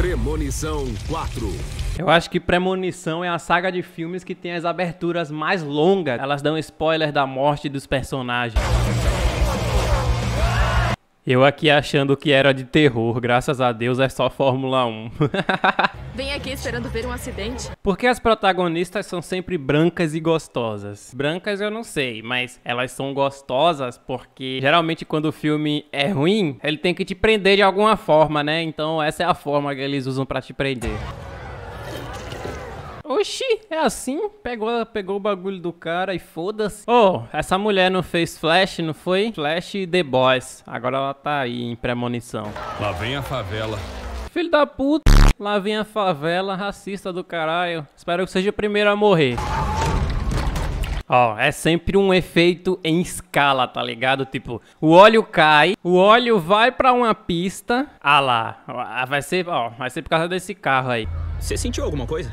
Premonição 4. Eu acho que Premonição é a saga de filmes que tem as aberturas mais longas. Elas dão spoiler da morte dos personagens. Eu aqui achando que era de terror, graças a Deus é só Fórmula 1. Vem aqui esperando ver um acidente. Por que as protagonistas são sempre brancas e gostosas? Brancas eu não sei, mas elas são gostosas porque geralmente quando o filme é ruim, ele tem que te prender de alguma forma, né? Então essa é a forma que eles usam para te prender. Oxi, é assim? Pegou, pegou o bagulho do cara e foda-se. Oh, essa mulher não fez Flash, não foi? Flash The Boys. Agora ela tá aí em premonição. Lá vem a favela. Filho da puta. Lá vem a favela, racista do caralho. Espero que seja o primeiro a morrer. Ó, é sempre um efeito em escala, tá ligado? Tipo, o óleo cai, o óleo vai pra uma pista. Ah lá, vai ser, ó, vai ser por causa desse carro aí. Você sentiu alguma coisa?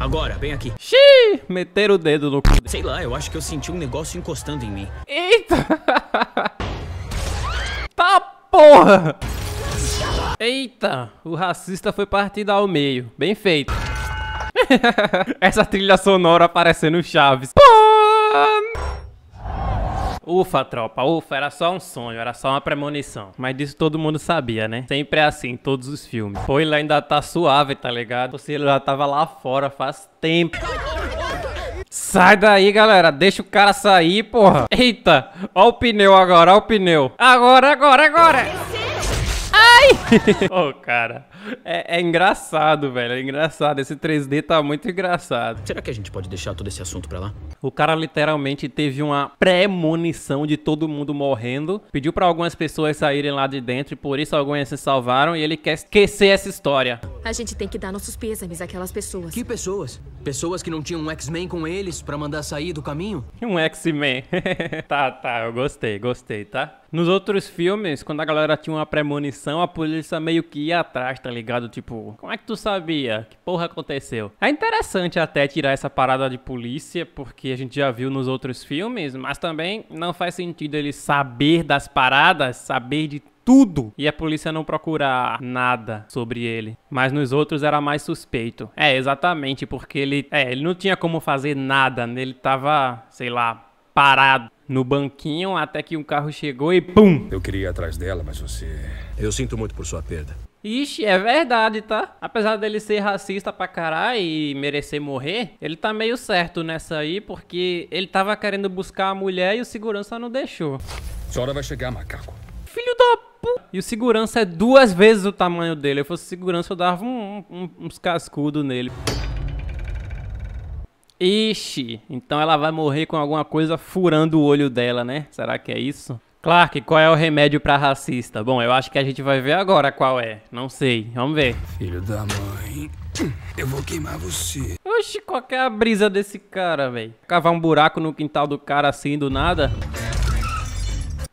Agora, vem aqui. Xiii, meter o dedo no c... Sei lá, eu acho que eu senti um negócio encostando em mim. Eita! tá porra! Eita, o racista foi partido ao meio. Bem feito. Essa trilha sonora aparecendo, Chaves. Pô! Ufa, tropa, ufa, era só um sonho, era só uma premonição. Mas disso todo mundo sabia, né? Sempre é assim, todos os filmes. Foi lá ainda tá suave, tá ligado? você já tava lá fora faz tempo. Sai daí, galera. Deixa o cara sair, porra. Eita, ó o pneu agora, ó o pneu. Agora, agora, agora. Ai! Ô, oh, cara. É, é, engraçado, velho. É engraçado. Esse 3D tá muito engraçado. Será que a gente pode deixar todo esse assunto pra lá? O cara literalmente teve uma premonição de todo mundo morrendo. Pediu para algumas pessoas saírem lá de dentro e por isso algumas se salvaram. E ele quer esquecer essa história. A gente tem que dar nossos pêsames àquelas pessoas. Que pessoas? Pessoas que não tinham um X-Men com eles para mandar sair do caminho? Um X-Men. tá, tá. Eu gostei, gostei, tá? Nos outros filmes, quando a galera tinha uma premonição, a polícia meio que ia atrás, tá ligado? Tipo, como é que tu sabia? Que porra aconteceu? É interessante até tirar essa parada de polícia, porque a gente já viu nos outros filmes, mas também não faz sentido ele saber das paradas, saber de tudo e a polícia não procurar nada sobre ele. Mas nos outros era mais suspeito. É, exatamente, porque ele, é, ele não tinha como fazer nada, né? ele tava, sei lá, parado no banquinho até que um carro chegou e pum! Eu queria ir atrás dela, mas você. Eu sinto muito por sua perda. Ixi, é verdade, tá? Apesar dele ser racista pra caralho e merecer morrer, ele tá meio certo nessa aí, porque ele tava querendo buscar a mulher e o segurança não deixou. Sua hora vai chegar, macaco. Filho da E o segurança é duas vezes o tamanho dele. Eu fosse segurança, eu dava um, um, uns cascudos nele. Ixi, então ela vai morrer com alguma coisa furando o olho dela, né? Será que é isso? Clark, qual é o remédio para racista? Bom, eu acho que a gente vai ver agora qual é. Não sei, vamos ver. Filho da mãe, eu vou queimar você. Oxi, qual que é a brisa desse cara, velho? Cavar um buraco no quintal do cara assim do nada?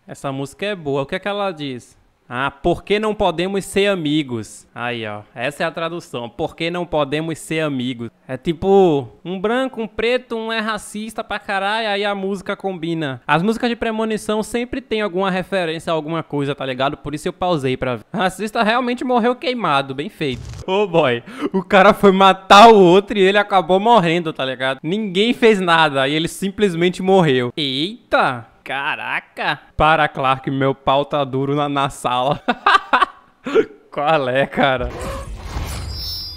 Essa música é boa. O que é que ela diz? Ah, por que não podemos ser amigos? Aí, ó. Essa é a tradução. Por que não podemos ser amigos? É tipo, um branco, um preto, um é racista pra caralho, aí a música combina. As músicas de premonição sempre tem alguma referência a alguma coisa, tá ligado? Por isso eu pausei pra ver. Racista realmente morreu queimado, bem feito. Ô, oh boy, o cara foi matar o outro e ele acabou morrendo, tá ligado? Ninguém fez nada, e ele simplesmente morreu. Eita! Caraca! Para, Clark, meu pau tá duro na, na sala. Qual é, cara?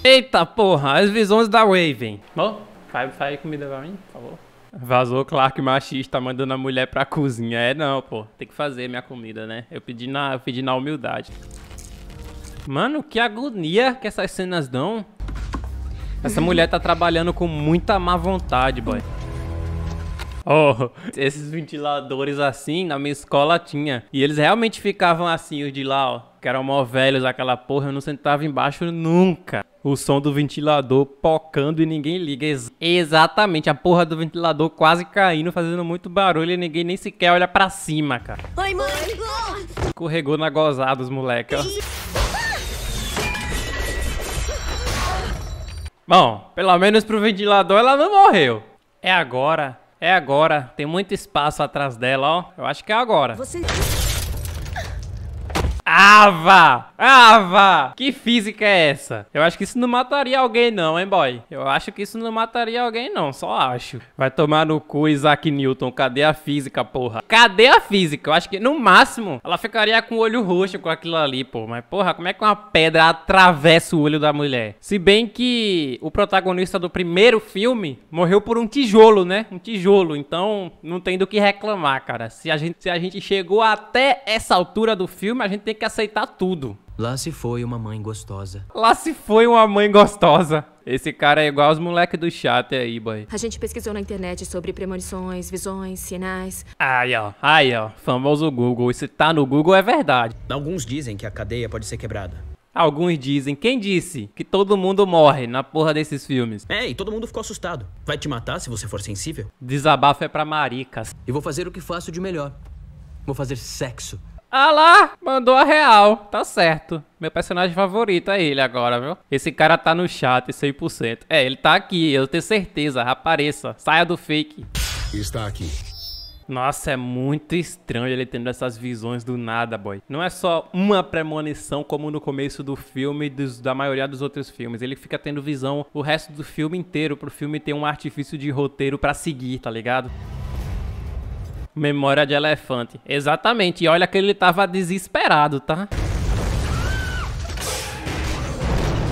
Eita porra, as visões da Raven. Bom, faz, faz comida pra mim, por favor. Vazou Clark machista mandando a mulher pra cozinha. É não, pô. Tem que fazer minha comida, né? Eu pedi na, eu pedi na humildade. Mano, que agonia que essas cenas dão. Essa mulher tá trabalhando com muita má vontade, boy. Ó, oh, esses ventiladores assim, na minha escola tinha. E eles realmente ficavam assim, os de lá, ó. Que eram mó velhos, aquela porra, eu não sentava embaixo nunca. O som do ventilador pocando e ninguém liga. Ex exatamente, a porra do ventilador quase caindo, fazendo muito barulho e ninguém nem sequer olha pra cima, cara. Oi, mãe! Escorregou na gozada os moleques, ó. Bom, pelo menos pro ventilador ela não morreu. É agora é agora. Tem muito espaço atrás dela, ó. Eu acho que é agora. Você... Ava! Ava! Que física é essa? Eu acho que isso não mataria alguém não, hein, boy? Eu acho que isso não mataria alguém não, só acho. Vai tomar no cu, Isaac Newton. Cadê a física, porra? Cadê a física? Eu acho que, no máximo, ela ficaria com o olho roxo com aquilo ali, pô. Mas, porra, como é que uma pedra atravessa o olho da mulher? Se bem que o protagonista do primeiro filme morreu por um tijolo, né? Um tijolo. Então, não tem do que reclamar, cara. Se a gente, se a gente chegou até essa altura do filme, a gente tem que aceitar tudo. Lá se foi uma mãe gostosa. Lá se foi uma mãe gostosa. Esse cara é igual os moleques do chat aí, boy. A gente pesquisou na internet sobre premonições, visões, sinais. Aí, ó. Aí, ó. Famoso Google. Isso tá no Google é verdade. Alguns dizem que a cadeia pode ser quebrada. Alguns dizem, quem disse que todo mundo morre na porra desses filmes? É, e todo mundo ficou assustado. Vai te matar se você for sensível? Desabafo é pra maricas. E vou fazer o que faço de melhor. Vou fazer sexo ah lá, mandou a real. Tá certo. Meu personagem favorito é ele agora, viu? Esse cara tá no chat 100%. É, ele tá aqui, eu tenho certeza. Apareça, saia do fake. Está aqui. Nossa, é muito estranho ele tendo essas visões do nada, boy. Não é só uma premonição como no começo do filme e da maioria dos outros filmes. Ele fica tendo visão o resto do filme inteiro pro filme ter um artifício de roteiro para seguir, tá ligado? Memória de elefante. Exatamente. E olha que ele tava desesperado, tá?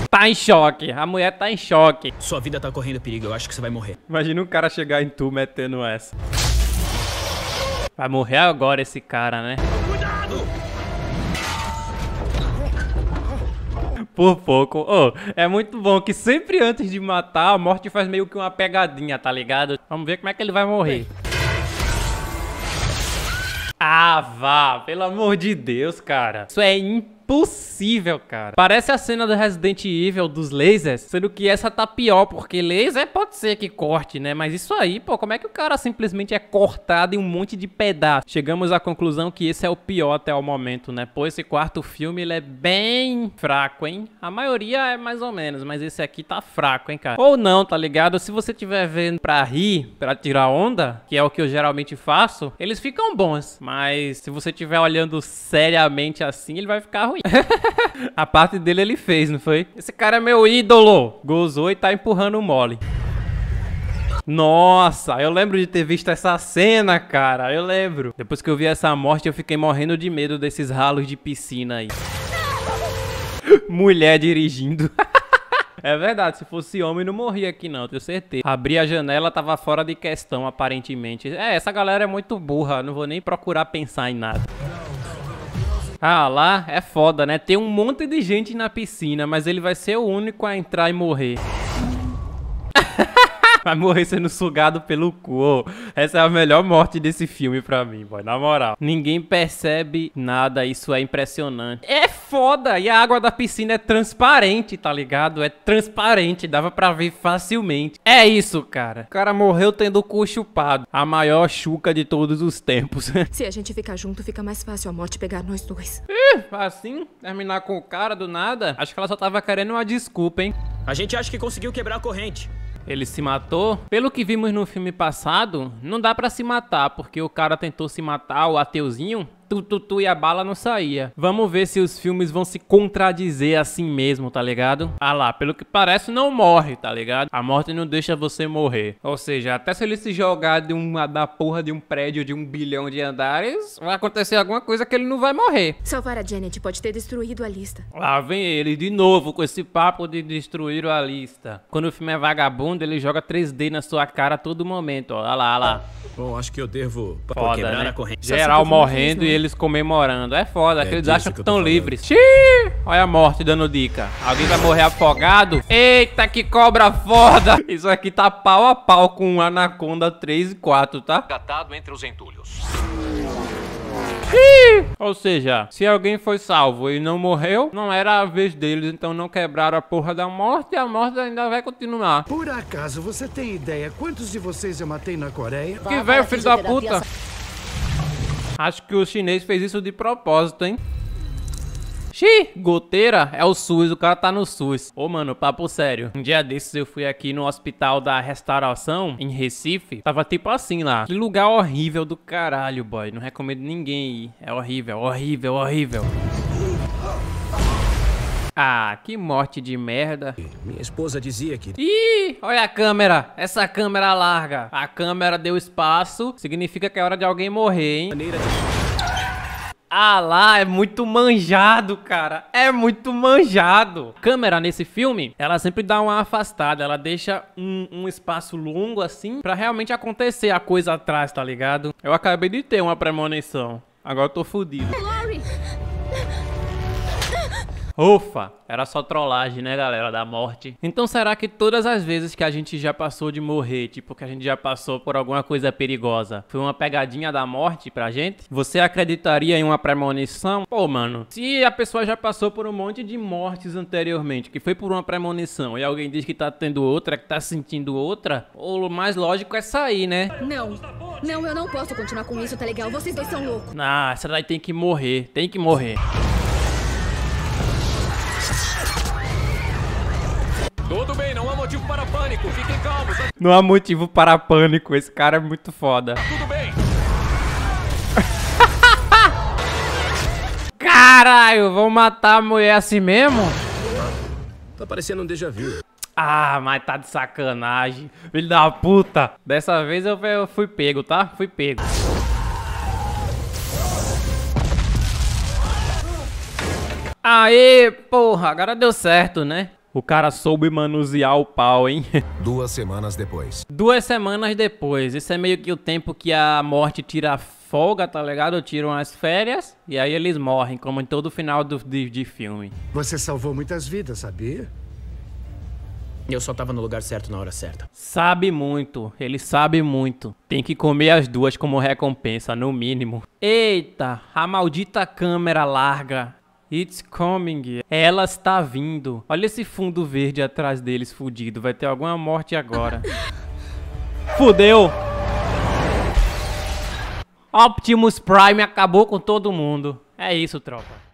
Tá em choque. A mulher tá em choque. Sua vida tá correndo perigo. Eu acho que você vai morrer. Imagina um cara chegar em tu metendo essa. Vai morrer agora esse cara, né? Cuidado! por pouco. Oh, é muito bom que sempre antes de matar, a morte faz meio que uma pegadinha, tá ligado? Vamos ver como é que ele vai morrer. Ah, vá, pelo amor de Deus, cara. Isso é impossível impossível, cara. Parece a cena do Resident Evil dos lasers, sendo que essa tá pior, porque laser pode ser que corte, né? Mas isso aí, pô, como é que o cara simplesmente é cortado em um monte de pedaço? Chegamos à conclusão que esse é o pior até o momento, né? Pô, esse quarto filme, ele é bem fraco, hein? A maioria é mais ou menos, mas esse aqui tá fraco, hein, cara? Ou não, tá ligado? Se você tiver vendo pra rir, pra tirar onda, que é o que eu geralmente faço, eles ficam bons. Mas se você tiver olhando seriamente assim, ele vai ficar ruim. A parte dele ele fez, não foi? Esse cara é meu ídolo. Gozou e tá empurrando o mole. Nossa, eu lembro de ter visto essa cena, cara. Eu lembro. Depois que eu vi essa morte, eu fiquei morrendo de medo desses ralos de piscina aí. Mulher dirigindo. É verdade, se fosse homem não morria aqui não, tenho certeza. Abri a janela, tava fora de questão, aparentemente. É, essa galera é muito burra, não vou nem procurar pensar em nada. Ah, lá é foda, né? Tem um monte de gente na piscina, mas ele vai ser o único a entrar e morrer. vai morrer sendo sugado pelo cu. Essa é a melhor morte desse filme pra mim, boy. Na moral. Ninguém percebe nada, isso é impressionante. É foda. E a água da piscina é transparente, tá ligado? É transparente, dava pra ver facilmente. É isso, cara. O cara morreu tendo o cu chupado. A maior chuca de todos os tempos. Se a gente ficar junto, fica mais fácil a morte pegar nós dois. Ih, assim? Terminar com o cara do nada? Acho que ela só tava querendo uma desculpa, hein? A gente acha que conseguiu quebrar a corrente ele se matou. Pelo que vimos no filme passado, não dá para se matar, porque o cara tentou se matar, o ateuzinho, tu, tu, tu e a bala não saía. Vamos ver se os filmes vão se contradizer assim mesmo, tá ligado? Ah lá, pelo que parece, não morre, tá ligado? A morte não deixa você morrer. Ou seja, até se ele se jogar de uma da porra de um prédio de um bilhão de andares, vai acontecer alguma coisa que ele não vai morrer. Salvar a Janet pode ter destruído a lista. Lá vem ele de novo com esse papo de destruir a lista. Quando o filme é vagabundo, ele joga 3D na sua cara a todo momento. Ó, olha lá, olha lá. Bom, acho que eu devo Foda, quebrar né? a corrente. Geral morrendo e ele eles comemorando. É foda, é que eles acham que estão livres. Xiii! Olha a morte dando dica. Alguém vai morrer afogado? Eita, que cobra foda! Isso aqui tá pau a pau com Anaconda 3 e 4, tá? Catado entre os entulhos. Ih! Ou seja, se alguém foi salvo e não morreu, não era a vez deles, então não quebraram a porra da morte e a morte ainda vai continuar. Por acaso você tem ideia quantos de vocês eu matei na Coreia? Que velho filho da puta! Acho que o chinês fez isso de propósito, hein? Xiii, goteira é o SUS, o cara tá no SUS. Ô, mano, papo sério. Um dia desses eu fui aqui no hospital da restauração, em Recife. Tava tipo assim lá. Que lugar horrível do caralho, boy. Não recomendo ninguém ir. É horrível, horrível, horrível. Ah, que morte de merda. Minha esposa dizia que... Ih! olha a câmera. Essa câmera larga. A câmera deu espaço. Significa que é hora de alguém morrer, hein? Ah lá, é muito manjado, cara. É muito manjado. Câmera nesse filme, ela sempre dá uma afastada. Ela deixa um, um espaço longo assim pra realmente acontecer a coisa atrás, tá ligado? Eu acabei de ter uma premonição. Agora eu tô fudido. Ufa, era só trollagem, né, galera, da morte. Então será que todas as vezes que a gente já passou de morrer, tipo que a gente já passou por alguma coisa perigosa, foi uma pegadinha da morte pra gente? Você acreditaria em uma premonição? Pô, mano, se a pessoa já passou por um monte de mortes anteriormente, que foi por uma premonição, e alguém diz que tá tendo outra, que tá sentindo outra, o mais lógico é sair, né? Não. Não, eu não posso continuar com isso, tá legal? Vocês dois são loucos. Ah, essa daí tem que morrer, tem que morrer. Tudo bem, não há motivo para pânico. Fiquem calmos. Não há motivo para pânico. Esse cara é muito foda. Tudo bem. Caralho, vão matar a mulher assim mesmo? Tá parecendo um déjà vu. Ah, mas tá de sacanagem. Filho da puta. Dessa vez eu fui pego, tá? Fui pego. Aê, porra, agora deu certo, né? O cara soube manusear o pau, hein? Duas semanas depois. Duas semanas depois. Isso é meio que o tempo que a morte tira folga, tá ligado? Tiram as férias e aí eles morrem, como em todo final do, de, de filme. Você salvou muitas vidas, sabia? Eu só tava no lugar certo na hora certa. Sabe muito, ele sabe muito. Tem que comer as duas como recompensa, no mínimo. Eita, a maldita câmera larga. It's coming. Ela está vindo. Olha esse fundo verde atrás deles, fudido. Vai ter alguma morte agora. Fudeu! Optimus Prime acabou com todo mundo. É isso, tropa.